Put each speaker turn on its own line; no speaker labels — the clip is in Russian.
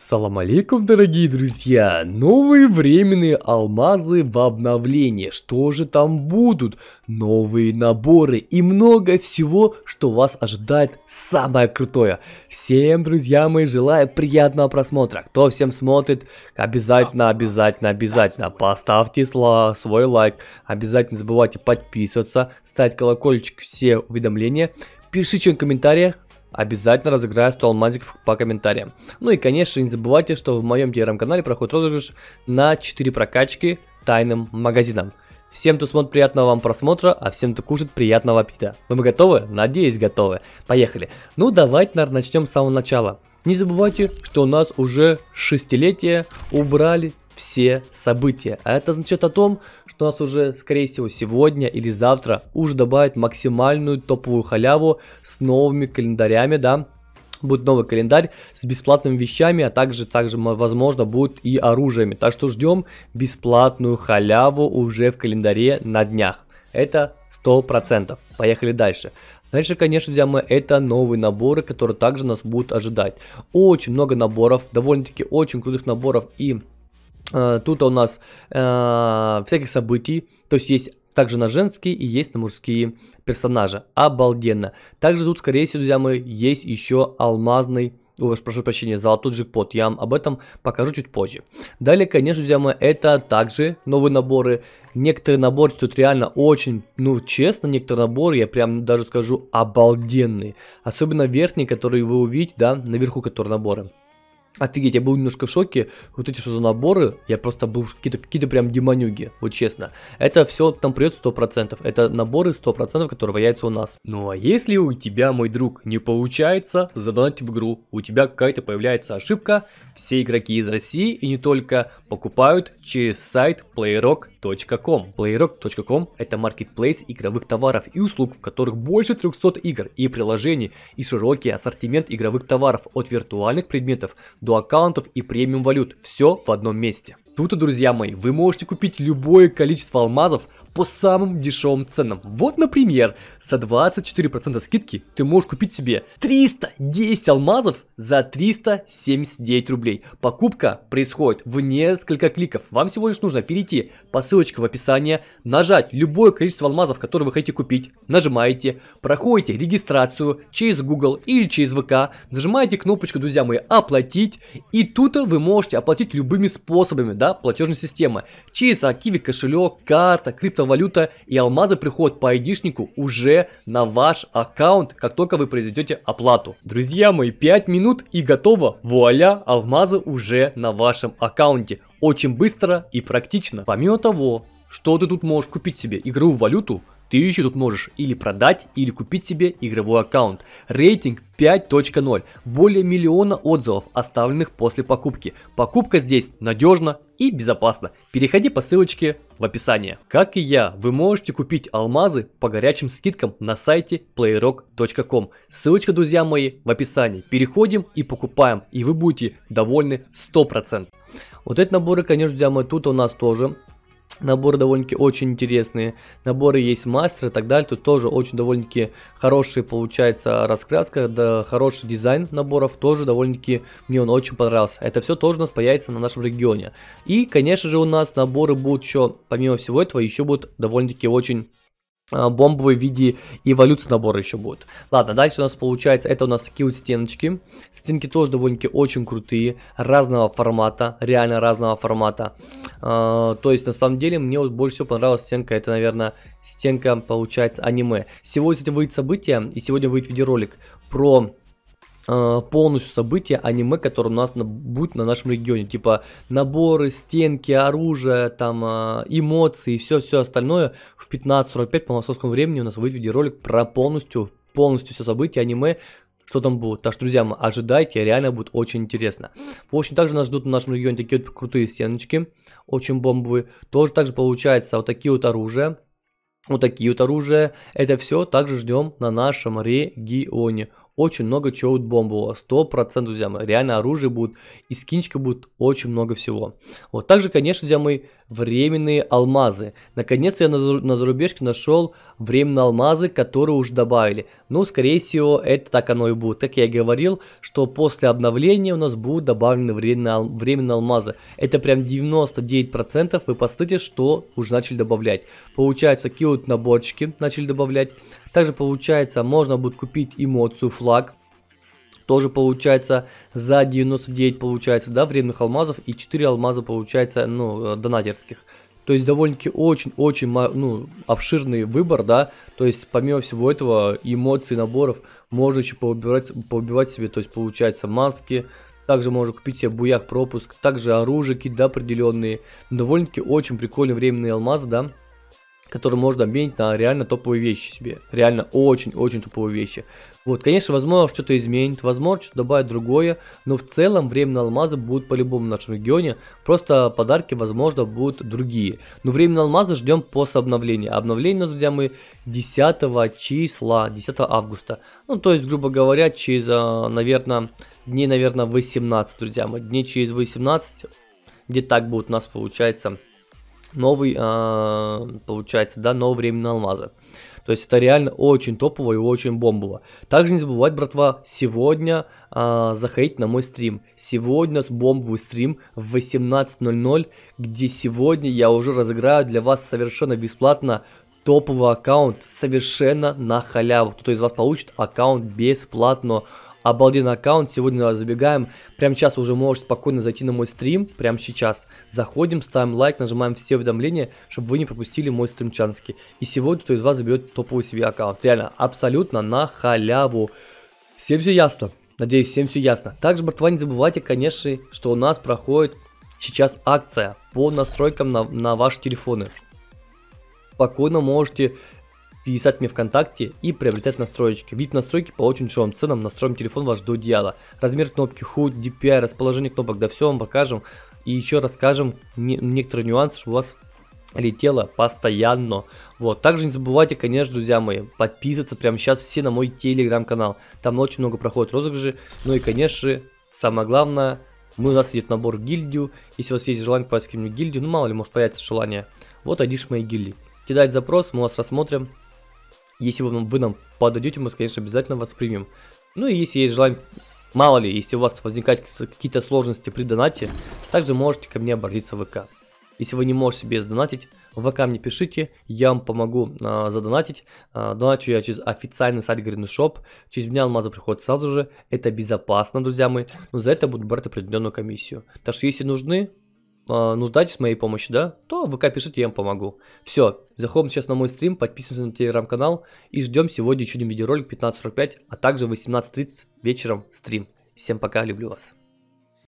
Салам алейкум, дорогие друзья! Новые временные алмазы в обновлении. Что же там будут? Новые наборы и много всего, что вас ожидает самое крутое. Всем, друзья мои, желаю приятного просмотра. Кто всем смотрит, обязательно, обязательно, обязательно поставьте свой лайк. Обязательно забывайте подписываться, ставить колокольчик все уведомления. Пишите в комментариях, Обязательно разыграю 100 алмазиков по комментариям. Ну и, конечно, не забывайте, что в моем телеграм-канале проходит розыгрыш на 4 прокачки тайным магазином. Всем, кто смотрит, приятного вам просмотра, а всем, кто кушает, приятного аппетита. Вы мы готовы? Надеюсь, готовы. Поехали. Ну, давайте, наверное, начнем с самого начала. Не забывайте, что у нас уже шестилетие убрали все события. А это значит о том, что нас уже, скорее всего, сегодня или завтра уже добавят максимальную топовую халяву с новыми календарями, да, будет новый календарь с бесплатными вещами, а также, также возможно, будут и оружиями. Так что ждем бесплатную халяву уже в календаре на днях. Это 100%. Поехали дальше. Дальше, конечно, друзья мои, это новые наборы, которые также нас будут ожидать. Очень много наборов, довольно-таки очень крутых наборов и Э, тут у нас э, всяких событий, то есть есть также на женские и есть на мужские персонажи. Обалденно. Также тут, скорее всего, друзья мои, есть еще алмазный Ой, прошу прощения, золотой джекпот. Я вам об этом покажу чуть позже. Далее, конечно, друзья мои, это также новые наборы. Некоторые наборы тут реально очень, ну, честно, некоторые наборы, я прям даже скажу, обалденные. Особенно верхние, которые вы увидите, да, наверху которые наборы. Офигеть, я был немножко в шоке. Вот эти что за наборы, я просто был какие-то какие прям демонюги, вот честно. Это все там придет 100%. Это наборы 100%, которые ваяются у нас. Ну а если у тебя, мой друг, не получается задонать в игру, у тебя какая-то появляется ошибка, все игроки из России и не только покупают через сайт Playrock Playrock.com — Playrog.com – это маркетплейс игровых товаров и услуг, в которых больше 300 игр и приложений, и широкий ассортимент игровых товаров от виртуальных предметов до аккаунтов и премиум валют. Все в одном месте. Тут, друзья мои, вы можете купить любое количество алмазов по самым дешевым ценам. Вот, например, за 24% скидки ты можешь купить себе 310 алмазов за 379 рублей. Покупка происходит в несколько кликов. Вам всего лишь нужно перейти по ссылочке в описании, нажать любое количество алмазов, которые вы хотите купить, нажимаете, проходите регистрацию через Google или через ВК, нажимаете кнопочку, друзья мои, оплатить, и тут вы можете оплатить любыми способами, да, да, платежной системы. Через Акиви кошелек, карта, криптовалюта и алмазы приходят по айдишнику уже на ваш аккаунт, как только вы произведете оплату. Друзья мои, 5 минут и готово. Вуаля, алмазы уже на вашем аккаунте. Очень быстро и практично. Помимо того, что ты тут можешь купить себе игровую валюту, ты еще тут можешь или продать, или купить себе игровой аккаунт. Рейтинг 5.0. Более миллиона отзывов, оставленных после покупки. Покупка здесь надежна и безопасна. Переходи по ссылочке в описании. Как и я, вы можете купить алмазы по горячим скидкам на сайте playrock.com. Ссылочка, друзья мои, в описании. Переходим и покупаем, и вы будете довольны 100%. Вот эти наборы, конечно, друзья мои, тут у нас тоже Наборы довольно-таки очень интересные. Наборы есть мастер и так далее. Тут тоже очень довольно-таки хорошая получается раскраска, да, хороший дизайн наборов тоже довольно-таки мне он очень понравился. Это все тоже у нас появится на нашем регионе. И, конечно же, у нас наборы будут еще, помимо всего этого, еще будут довольно-таки очень а, бомбовый в виде эволюции набора еще будет. Ладно, дальше у нас получается, это у нас такие вот стеночки. Стенки тоже довольно-таки очень крутые, разного формата, реально разного формата. А, то есть, на самом деле, мне вот больше всего понравилась стенка, это, наверное, стенка, получается, аниме. Сегодня, кстати, выйдет событие, и сегодня выйдет видеоролик про Э, полностью события аниме, которые у нас на, будет на нашем регионе. Типа наборы, стенки, оружие, там э, эмоции и все-все остальное. В 15.45 по московскому времени у нас выйдет видеоролик про полностью, полностью все события аниме, что там будет. Так что, друзья, мы ожидайте, реально будет очень интересно. В общем, также нас ждут на нашем регионе такие вот крутые стеночки, очень бомбовые. Тоже также получается вот такие вот оружия. Вот такие вот оружия. Это все также ждем на нашем регионе очень много чего от бомбового, 100%, друзья мои, реально оружие будет, и скинчика будет очень много всего. Вот также, конечно, друзья мои, временные алмазы. Наконец-то я на, на зарубежке нашел временные алмазы, которые уже добавили. Ну, скорее всего, это так оно и будет. Как я и говорил, что после обновления у нас будут добавлены временные, временные алмазы. Это прям 99%, вы посмотрите, что уже начали добавлять. Получается, какие наборчики начали добавлять. Также, получается, можно будет купить эмоцию флот флаг тоже получается за 99 получается, да, вредных алмазов и 4 алмаза получается, ну, э, донатерских. То есть довольно-таки очень-очень ну, обширный выбор, да. То есть помимо всего этого эмоций, наборов можно еще поубивать, поубивать себе, то есть получается маски, также можно купить себе буях пропуск, также оружие, какие-то да, определенные. Довольно-таки очень прикольные временные алмазы, да который можно обменить на реально топовые вещи себе. Реально очень-очень топовые вещи. Вот, конечно, возможно, что-то изменит, возможно, что-то добавит другое, но в целом временные алмазы будут по-любому в нашем регионе, просто подарки, возможно, будут другие. Но временные алмазы ждем после обновления. Обновление, друзья, мои, 10 числа, 10 августа. Ну, то есть, грубо говоря, через, а, наверное, дней, наверное, 18, друзья мои. Дней через 18, где так будет у нас, получается, новый, а, получается, да, новое время на алмазы. То есть это реально очень топово и очень бомбово. Также не забывать, братва, сегодня э, заходить на мой стрим. Сегодня с бомбовый стрим в 18.00, где сегодня я уже разыграю для вас совершенно бесплатно топовый аккаунт, совершенно на халяву. Кто-то из вас получит аккаунт бесплатно. Обалденный аккаунт, сегодня забегаем. Прямо сейчас уже можешь спокойно зайти на мой стрим, прямо сейчас. Заходим, ставим лайк, нажимаем все уведомления, чтобы вы не пропустили мой стрим стримчанский. И сегодня кто из вас заберет топовый себе аккаунт. Реально, абсолютно на халяву. Всем все ясно. Надеюсь, всем все ясно. Также, братва, не забывайте, конечно, что у нас проходит сейчас акция по настройкам на, на ваши телефоны. Спокойно можете писать мне ВКонтакте и приобретать настройки, Ведь настройки по очень дешевым ценам настроим телефон ваш до идеала. Размер кнопки HUD, DPI, расположение кнопок, да все вам покажем. И еще расскажем некоторые нюансы, чтобы у вас летело постоянно. Вот, также не забывайте, конечно, друзья мои, подписываться прямо сейчас все на мой телеграм-канал. Там очень много проходит розыгрыши. Ну и, конечно, же самое главное, мы, у нас идет набор в гильдию. Если у вас есть желание попасть в какую-нибудь гильдию, ну мало ли, может появится желание. Вот один а моей гильдии. Кидать запрос, мы вас рассмотрим. Если вы, вы нам подойдете, мы, конечно, обязательно вас примем. Ну и если есть желание, мало ли, если у вас возникают какие-то сложности при донате, также можете ко мне обратиться в ВК. Если вы не можете себе сдонатить, в ВК мне пишите, я вам помогу э, задонатить. Э, доначу я через официальный сайт Гриншоп, через меня алмазы приходят сразу же. Это безопасно, друзья мои, но за это будут брать определенную комиссию. Так что если нужны, а, нуждаетесь в моей помощи, да, то в ВК пишите, я вам помогу. Все, заходим сейчас на мой стрим, подписываемся на телеграм-канал и ждем сегодня чудим видеоролик 15.45, а также 18.30 вечером стрим. Всем пока, люблю вас.